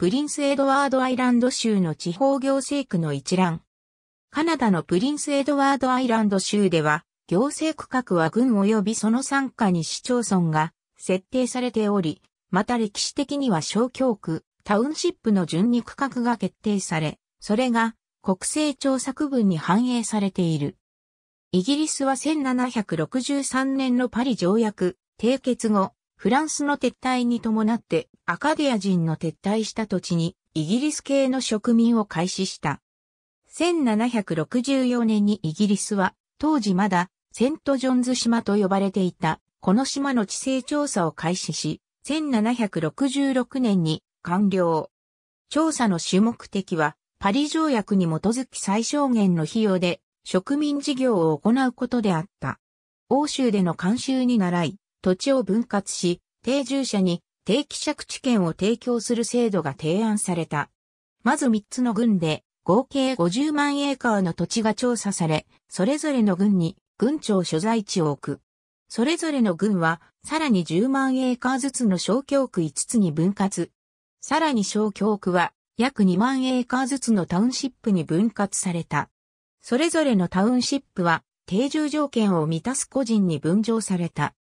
プリンスエドワードアイランド州の地方行政区の一覧。カナダのプリンスエドワードアイランド州では、行政区画は軍及びその参加に市町村が設定されており、また歴史的には小教区、タウンシップの順に区画が決定され、それが国勢調査区分に反映されている。イギリスは1763年のパリ条約、締結後、フランスの撤退に伴ってアカディア人の撤退した土地にイギリス系の植民を開始した。1764年にイギリスは当時まだセントジョンズ島と呼ばれていたこの島の地勢調査を開始し、1766年に完了。調査の主目的は、パリ条約に基づき最小限の費用で植民事業を行うことであった。欧州での監修に倣い、土地を分割し、定住者に定期借地権を提供する制度が提案された。まず3つの郡で合計50万エーカーの土地が調査され、それぞれの郡に郡庁所在地を置く。それぞれの郡はさらに10万エーカーずつの小教区5つに分割。さらに小教区は約2万エーカーずつのタウンシップに分割された。それぞれのタウンシップは定住条件を満たす個人に分譲された。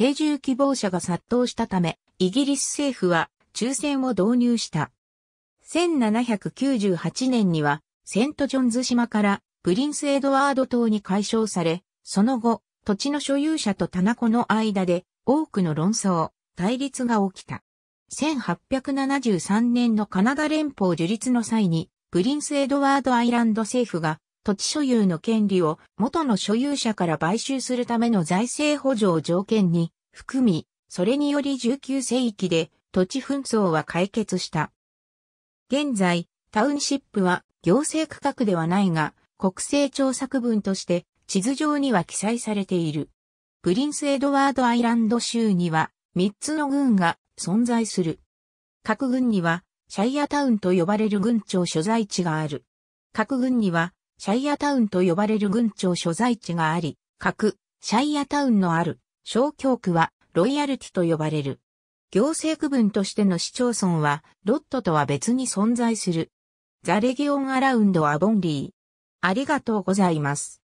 定住希望者が殺到したため、イギリス政府は抽選を導入した。1798年には、セントジョンズ島からプリンスエドワード島に解消され、その後、土地の所有者と棚子の間で多くの論争、対立が起きた。1873年のカナダ連邦樹立の際に、プリンスエドワードアイランド政府が土地所有の権利を元の所有者から買収するための財政補助を条件に含み、それにより19世紀で土地紛争は解決した。現在、タウンシップは行政区画ではないが、国勢調査区分として地図上には記載されている。プリンスエドワードアイランド州には3つの軍が存在する。各軍にはシャイアタウンと呼ばれる軍庁所在地がある。各軍にはシャイアタウンと呼ばれる郡庁所在地があり、各、シャイアタウンのある、小教区は、ロイヤルティと呼ばれる。行政区分としての市町村は、ロットとは別に存在する。ザレギオンアラウンドアボンリー。ありがとうございます。